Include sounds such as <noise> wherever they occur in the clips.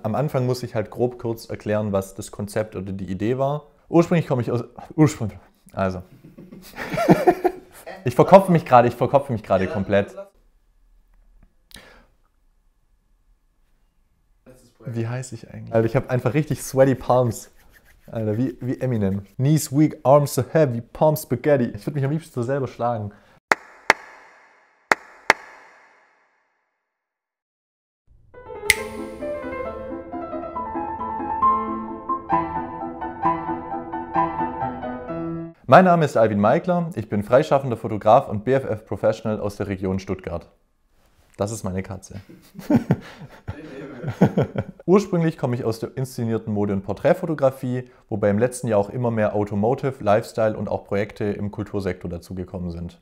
Am Anfang muss ich halt grob kurz erklären, was das Konzept oder die Idee war. Ursprünglich komme ich aus. Ursprünglich. Also. <laughs> ich verkopfe mich gerade, ich verkopfe mich gerade komplett. Wie heiße ich eigentlich? Alter, ich habe einfach richtig sweaty Palms. Alter, wie, wie Eminem. Knees weak, arms so heavy, palms spaghetti. Ich würde mich am liebsten so selber schlagen. Mein Name ist Alvin Meikler, ich bin freischaffender Fotograf und BFF Professional aus der Region Stuttgart. Das ist meine Katze. <laughs> Ursprünglich komme ich aus der inszenierten Mode- und Porträtfotografie, wobei im letzten Jahr auch immer mehr Automotive, Lifestyle und auch Projekte im Kultursektor dazugekommen sind.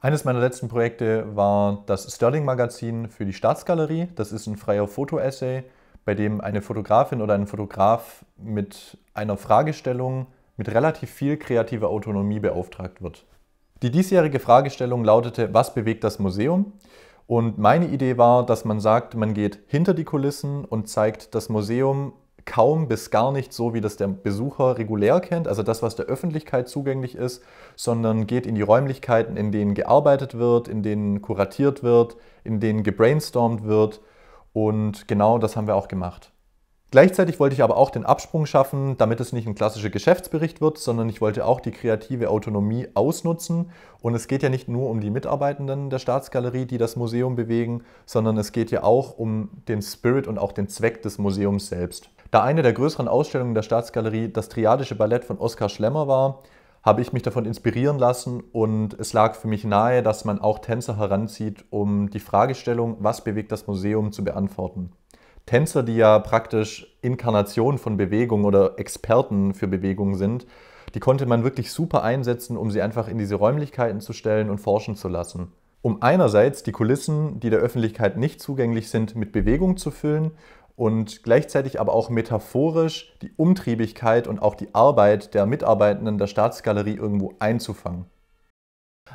Eines meiner letzten Projekte war das Sterling-Magazin für die Staatsgalerie. Das ist ein freier Fotoessay, bei dem eine Fotografin oder ein Fotograf mit einer Fragestellung mit relativ viel kreativer Autonomie beauftragt wird. Die diesjährige Fragestellung lautete, was bewegt das Museum? Und meine Idee war, dass man sagt, man geht hinter die Kulissen und zeigt das Museum kaum bis gar nicht so, wie das der Besucher regulär kennt, also das, was der Öffentlichkeit zugänglich ist, sondern geht in die Räumlichkeiten, in denen gearbeitet wird, in denen kuratiert wird, in denen gebrainstormt wird. Und genau das haben wir auch gemacht. Gleichzeitig wollte ich aber auch den Absprung schaffen, damit es nicht ein klassischer Geschäftsbericht wird, sondern ich wollte auch die kreative Autonomie ausnutzen. Und es geht ja nicht nur um die Mitarbeitenden der Staatsgalerie, die das Museum bewegen, sondern es geht ja auch um den Spirit und auch den Zweck des Museums selbst. Da eine der größeren Ausstellungen der Staatsgalerie das triadische Ballett von Oskar Schlemmer war, habe ich mich davon inspirieren lassen und es lag für mich nahe, dass man auch Tänzer heranzieht, um die Fragestellung, was bewegt das Museum, zu beantworten. Tänzer, die ja praktisch Inkarnationen von Bewegung oder Experten für Bewegung sind, die konnte man wirklich super einsetzen, um sie einfach in diese Räumlichkeiten zu stellen und forschen zu lassen. Um einerseits die Kulissen, die der Öffentlichkeit nicht zugänglich sind, mit Bewegung zu füllen und gleichzeitig aber auch metaphorisch die Umtriebigkeit und auch die Arbeit der Mitarbeitenden der Staatsgalerie irgendwo einzufangen.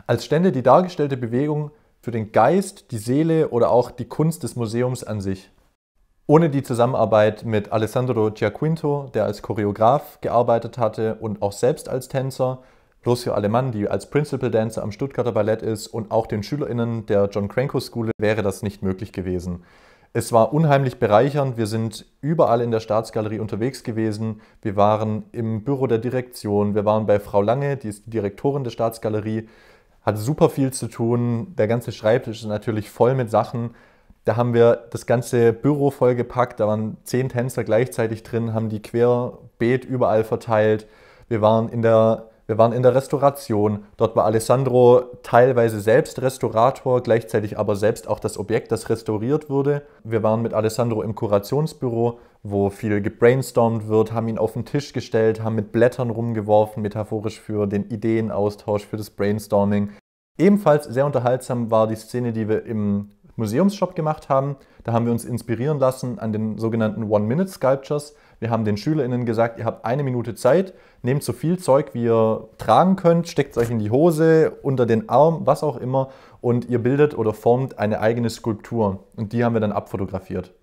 Als stände die dargestellte Bewegung für den Geist, die Seele oder auch die Kunst des Museums an sich. Ohne die Zusammenarbeit mit Alessandro Giaquinto, der als Choreograf gearbeitet hatte und auch selbst als Tänzer, Lucio Alemann, die als Principal Dancer am Stuttgarter Ballett ist und auch den SchülerInnen der John Cranko Schule wäre das nicht möglich gewesen. Es war unheimlich bereichernd. Wir sind überall in der Staatsgalerie unterwegs gewesen. Wir waren im Büro der Direktion. Wir waren bei Frau Lange, die ist die Direktorin der Staatsgalerie. Hat super viel zu tun. Der ganze Schreibtisch ist natürlich voll mit Sachen. Da haben wir das ganze Büro vollgepackt, da waren zehn Tänzer gleichzeitig drin, haben die querbeet überall verteilt. Wir waren in der, wir waren in der Restauration. Dort war Alessandro teilweise selbst Restaurator, gleichzeitig aber selbst auch das Objekt, das restauriert wurde. Wir waren mit Alessandro im Kurationsbüro, wo viel gebrainstormt wird, haben ihn auf den Tisch gestellt, haben mit Blättern rumgeworfen, metaphorisch für den Ideenaustausch, für das Brainstorming. Ebenfalls sehr unterhaltsam war die Szene, die wir im Museumsshop gemacht haben. Da haben wir uns inspirieren lassen an den sogenannten One-Minute-Sculptures. Wir haben den SchülerInnen gesagt, ihr habt eine Minute Zeit, nehmt so viel Zeug, wie ihr tragen könnt, steckt es euch in die Hose, unter den Arm, was auch immer und ihr bildet oder formt eine eigene Skulptur. Und die haben wir dann abfotografiert.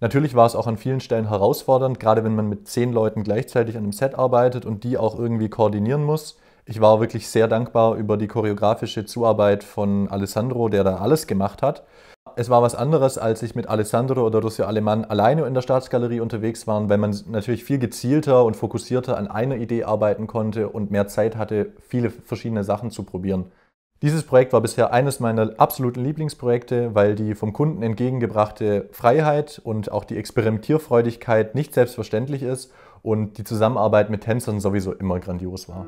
Natürlich war es auch an vielen Stellen herausfordernd, gerade wenn man mit zehn Leuten gleichzeitig an einem Set arbeitet und die auch irgendwie koordinieren muss. Ich war wirklich sehr dankbar über die choreografische Zuarbeit von Alessandro, der da alles gemacht hat. Es war was anderes, als ich mit Alessandro oder Rossio Alemann alleine in der Staatsgalerie unterwegs war, weil man natürlich viel gezielter und fokussierter an einer Idee arbeiten konnte und mehr Zeit hatte, viele verschiedene Sachen zu probieren. Dieses Projekt war bisher eines meiner absoluten Lieblingsprojekte, weil die vom Kunden entgegengebrachte Freiheit und auch die Experimentierfreudigkeit nicht selbstverständlich ist und die Zusammenarbeit mit Tänzern sowieso immer grandios war.